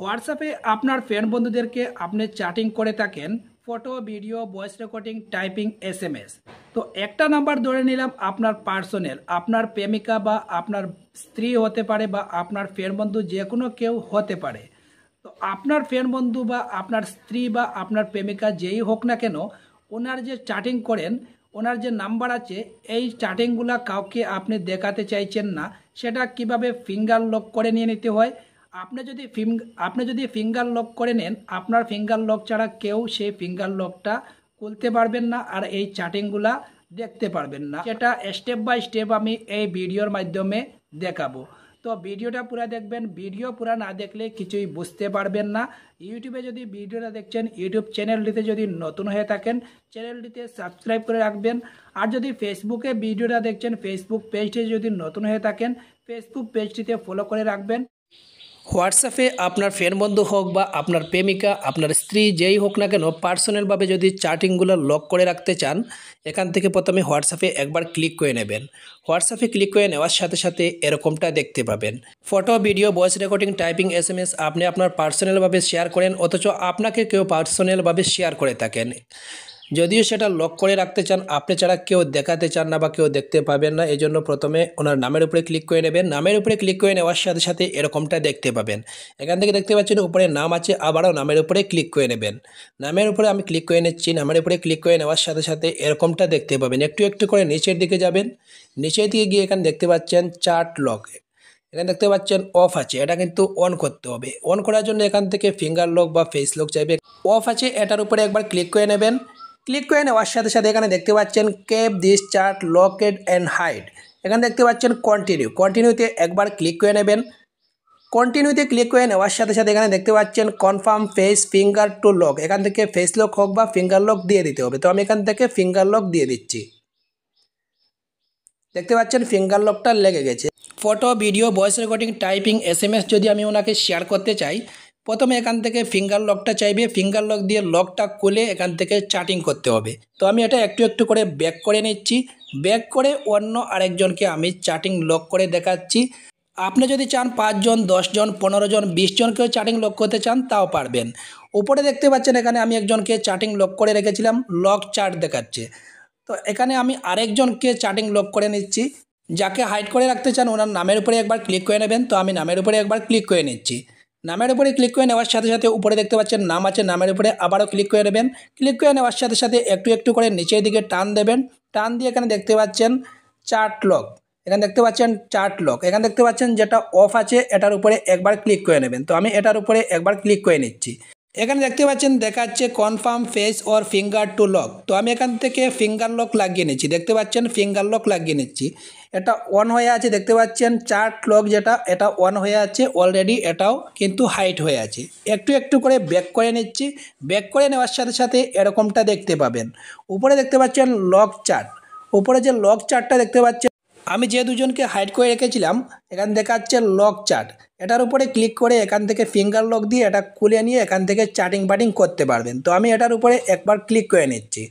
হোয়াটসঅ্যাপে আপনার ফ্রেন্ড বন্ধুদেরকে আপনি চ্যাটিং করে থাকেন photo video voice recording typing S M S তো একটা নাম্বার ধরে নিলাম আপনার পার্সোনাল আপনার প্রেমিকা বা আপনার স্ত্রী হতে পারে বা আপনার ফ্রেন্ড বন্ধু যে কোনো কেউ হতে পারে তো আপনার ফ্রেন্ড বন্ধু বা আপনার স্ত্রী বা আপনার প্রেমিকা যেই হোক না কেন ওনার যে চ্যাটিং করেন ওনার যে নাম্বার আছে এই চ্যাটিংগুলা কাউকে আপনি দেখাতে চাইছেন না সেটা কিভাবে ফিঙ্গার লক করে নিয়ে নিতে হয় আপনি যদি আপনি যদি ফিঙ্গার লক করে নেন আপনার ফিঙ্গার লক ছাড়া কেউ সেই ফিঙ্গার লকটা খুলতে পারবেন না আর এই চাটিংগুলা দেখতে পারবেন না সেটা স্টেপ বাই স্টেপ আমি এই ভিডিওর মাধ্যমে দেখাবো তো ভিডিওটা পুরো দেখবেন ভিডিও পুরো না দেখলে কিছুই বুঝতে পারবেন না ইউটিউবে যদি ভিডিওটা দেখছেন ইউটিউব চ্যানেলটিতে যদি নতুন হয়ে থাকেন চ্যানেলটিতে সাবস্ক্রাইব করে রাখবেন আর যদি ফেসবুকে ভিডিওটা দেখছেন ফেসবুক পেজটি যদি নতুন হয়ে থাকেন ফেসবুক পেজটিতে ফলো করে রাখবেন হোয়াটসঅ্যাপে আপনার ফ্রেন্ড বন্ধু হোক বা আপনার প্রেমিকা আপনার স্ত্রী যেই হোক না কেন পার্সোনালভাবে যদি চার্টিংগুলো লক করে রাখতে চান এখান থেকে প্রথমে হোয়াটসঅ্যাপে একবার ক্লিক করে নেবেন হোয়াটসঅ্যাপে ক্লিক করে নেওয়ার সাথে সাথে এরকমটা দেখতে পাবেন photo video voice recording typing S M S আপনি আপনার পার্সোনালভাবে শেয়ার করেন অথচ আপনাকে কেউ পার্সোনালভাবে শেয়ার করে থাকেন যদিও সেটা লক করে রাখতে চান আপনি ছাড়া কেউ দেখাতে চান না বা কেউ দেখতে পাবেন না এজন্য প্রথমে ওনার নামের উপরে ক্লিক করে নেবেন নামের উপরে ক্লিক করে নেওয়ার সাথে সাথে এরকমটা দেখতে পাবেন এখান থেকে দেখতে পাচ্ছেন উপরে নাম আছে আবারও নামের উপরে ক্লিক করে নেবেন নামের উপরে আমি ক্লিক করে নিচ্ছি নামের উপরে ক্লিক করে নেওয়ার সাথে সাথে এরকমটা দেখতে পাবেন একটু একটু করে নিচের দিকে যাবেন নিচের দিকে গিয়ে এখানে দেখতে পাচ্ছেন চার্ট লক এখানে দেখতে পাচ্ছেন অফ আছে এটা কিন্তু অন করতে হবে অন করার জন্য এখান থেকে ফিঙ্গার লক বা ফেস লক চাইবে অফ আছে এটার উপরে একবার ক্লিক করে নেবেন ক্লিক করে নেওয়ার সাথে সাথে এখানে দেখতে পাচ্ছেন keep this chat locked and hide এখানে দেখতে পাচ্ছেন কন্টিনিউ কন্টিনিউতে একবার ক্লিক করে নেবেন কন্টিনিউতে ক্লিক করে নেওয়ার সাথে সাথে এখানে দেখতে পাচ্ছেন confirm face finger to lock এখান থেকে ফেস লক হোক বা ফিঙ্গার লক দিয়ে দিতে হবে তো আমি এখান থেকে ফিঙ্গার লক দিয়ে দিচ্ছি দেখতে পাচ্ছেন ফিঙ্গার লকটা লেগে গেছে photo video voice recording typing S যদি আমি ওনাকে শেয়ার করতে চাই প্রথমে এখান থেকে ফিঙ্গার লকটা চাইবে ফিঙ্গার লক দিয়ে লকটা খুলে এখান থেকে চাটিং করতে হবে তো আমি এটা একটু একটু করে ব্যাক করে নিচ্ছি ব্যাক করে অন্য আরেকজনকে আমি চার্টিং লক করে দেখাচ্ছি আপনি যদি চান পাঁচজন দশজন পনেরো জন বিশ জনকেও চাটিং লক করতে চান তাও পারবেন উপরে দেখতে পাচ্ছেন এখানে আমি একজনকে চাটিং লক করে রেখেছিলাম লক চার্ট দেখাচ্ছে তো এখানে আমি আরেকজনকে চাটিং লক করে নিচ্ছি যাকে হাইড করে রাখতে চান ওনার নামের উপরে একবার ক্লিক করে নেবেন তো আমি নামের উপরে একবার ক্লিক করে নিচ্ছি নামের উপরে ক্লিক করে নেওয়ার সাথে সাথে উপরে দেখতে পাচ্ছেন নাম আছে নামের উপরে আবারও ক্লিক করে নেবেন ক্লিক করে নেওয়ার সাথে সাথে একটু একটু করে নিচের দিকে টান দেবেন টান দিয়ে এখানে দেখতে পাচ্ছেন চার্ট লক এখানে দেখতে পাচ্ছেন চার্ট লক এখানে দেখতে পাচ্ছেন যেটা অফ আছে এটার উপরে একবার ক্লিক করে নেবেন তো আমি এটার উপরে একবার ক্লিক করে নিচ্ছি এখানে দেখতে পাচ্ছেন দেখাচ্ছে confirm face or finger to lock তো আমি এখান থেকে ফিঙ্গার লক লাগিয়ে নিচ্ছি দেখতে পাচ্ছেন ফিঙ্গার লক লাগিয়ে নিচ্ছি এটা অন হয়ে আছে দেখতে পাচ্ছেন চার্ট লক যেটা এটা অন হয়ে আছে অলরেডি এটাও কিন্তু হাইট হয়ে আছে একটু একটু করে ব্যাক করে নিচ্ছি ব্যাক করে নেওয়ার সাথে সাথে এরকমটা দেখতে পাবেন উপরে দেখতে পাচ্ছেন লক চার্ট উপরে যে লক চার্টটা দেখতে পাচ্ছেন আমি যে দুজনকে হাইট করে রেখেছিলাম এখানে দেখাচ্ছে লক চার্ট এটার উপরে ক্লিক করে এখান থেকে ফিঙ্গার লক দিয়ে এটা খুলে নিয়ে এখান থেকে চাটিং বাটিং করতে পারবেন তো আমি এটার উপরে একবার ক্লিক করে নিচ্ছি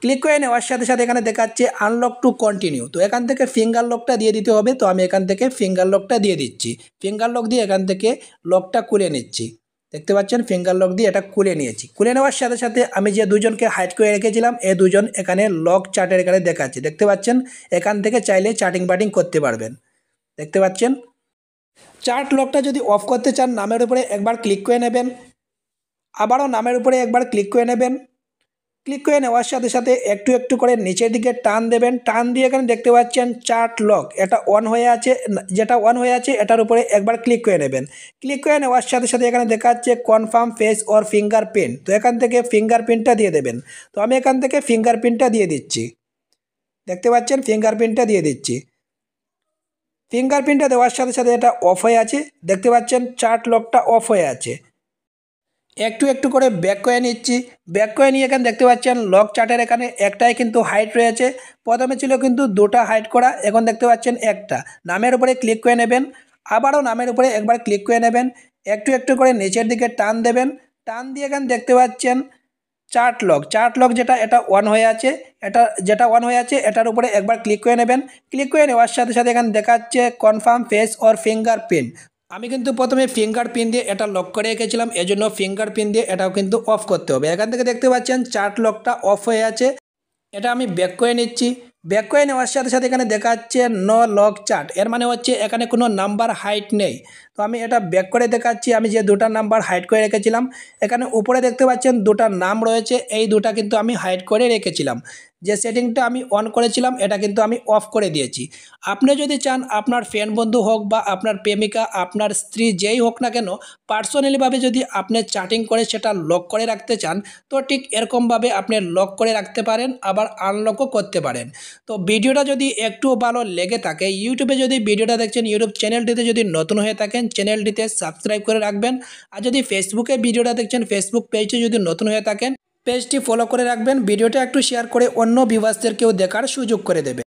ক্লিক করে নেওয়ার সাথে সাথে এখানে দেখাচ্ছে আনলক টু কন্টিনিউ তো এখান থেকে ফিঙ্গার লকটা দিয়ে দিতে হবে তো আমি এখান থেকে ফিঙ্গার লকটা দিয়ে দিচ্ছি ফিঙ্গার লক দিয়ে এখান থেকে লকটা খুলে নিচ্ছি দেখতে পাচ্ছেন ফিঙ্গার লক দিয়ে এটা খুলে নিয়েছি খুলে নেওয়ার সাথে সাথে আমি যে দুজনকে হাইট করে রেখেছিলাম এ দুজন এখানে লক চার্টের এখানে দেখাচ্ছে দেখতে পাচ্ছেন এখান থেকে চাইলে চার্টিং বাটিং করতে পারবেন দেখতে পাচ্ছেন চার্ট লকটা যদি অফ করতে চান নামের উপরে একবার ক্লিক করে নেবেন আবারও নামের উপরে একবার ক্লিক করে নেবেন ক্লিক করে নেওয়ার সাথে সাথে একটু একটু করে নিচের দিকে টান দেবেন টান দিয়ে এখানে দেখতে পাচ্ছেন চার্ট লক এটা অন হয়ে আছে যেটা অন হয়ে আছে এটার উপরে একবার ক্লিক করে নেবেন ক্লিক করে নেওয়ার সাথে সাথে এখানে দেখা যাচ্ছে confirm face or fingerprint তো এখান থেকে ফিঙ্গার প্রিন্টটা দিয়ে দেবেন তো আমি এখান থেকে ফিঙ্গার প্রিন্টটা দিয়ে দিচ্ছি দেখতে পাচ্ছেন ফিঙ্গার প্রিন্টটা দিয়ে দিচ্ছি ফিঙ্গারপ্রিন্টটা দেওয়ার সাথে সাথে এটা অফ হয়ে আছে দেখতে পাচ্ছেন চার্ট লকটা অফ হয়ে আছে একটু একটু করে ব্যাক করে নিচ্ছি ব্যাক করে নিয়ে এখানে দেখতে পাচ্ছেন লক চার্টের এখানে একটাই কিন্তু হাইট রয়েছে প্রথমে ছিল কিন্তু দুটা হাইট করা এখন দেখতে পাচ্ছেন একটা নামের উপরে ক্লিক করে নেবেন আবারও নামের উপরে একবার ক্লিক করে নেবেন একটু একটু করে নিচের দিকে টান দেবেন টান দিয়ে এখানে দেখতে পাচ্ছেন চার্ট লক চার্ট লক যেটা এটা ওয়ান হয়ে আছে এটা যেটা ওয়ান হয়ে আছে এটার উপরে একবার ক্লিক করে নেবেন ক্লিক করে নেওয়ার সাথে সাথে এখানে দেখাচ্ছে confirm face or fingerprint আমি কিন্তু প্রথমে ফিঙ্গার প্রিন্ট দিয়ে এটা লক করে রেখেছিলাম এজন্য ফিঙ্গার প্রিন্ট দিয়ে এটাও কিন্তু অফ করতে হবে এখান থেকে দেখতে পাচ্ছেন চার্ট লকটা অফ হয়ে আছে এটা আমি ব্যাক করে নিচ্ছি ব্যাক করে নেওয়ার সাথে সাথে এখানে দেখাচ্ছে ন লক চার্ট এর মানে হচ্ছে এখানে কোনো নাম্বার হাইট নেই তো আমি এটা ব্যাক করে দেখাচ্ছি আমি যে দুটা নাম্বার হাইড করে রেখেছিলাম এখানে উপরে দেখতে পাচ্ছেন দুটা নাম রয়েছে এই দুটা কিন্তু আমি হাইড করে রেখেছিলাম যে সেটিংটা আমি অন করেছিলাম এটা কিন্তু আমি অফ করে দিয়েছি আপনি যদি চান আপনার ফ্রেন্ড বন্ধু হোক বা আপনার প্রেমিকা আপনার স্ত্রী যেই হোক না কেন পার্সোনালিভাবে যদি আপনি চ্যাটিং করে সেটা লক করে রাখতে চান তো ঠিক এরকমভাবে আপনি লক করে রাখতে পারেন আবার আনলকও করতে পারেন তো ভিডিওটা যদি একটু ভালো লেগে থাকে ইউটিউবে যদি ভিডিওটা দেখছেন ইউটিউব চ্যানেলটিতে যদি নতুন হয়ে থাকেন চ্যানেলটিতে সাবস্ক্রাইব করে রাখবেন আর যদি ফেসবুকে ভিডিওটা দেখছেন ফেসবুক পেজে যদি নতুন হয়ে থাকেন পেজটি ফলো করে রাখবেন ভিডিওটা একটু শেয়ার করে অন্য ভিউয়ার্সদেরকেও দেখার সুযোগ করে দেবে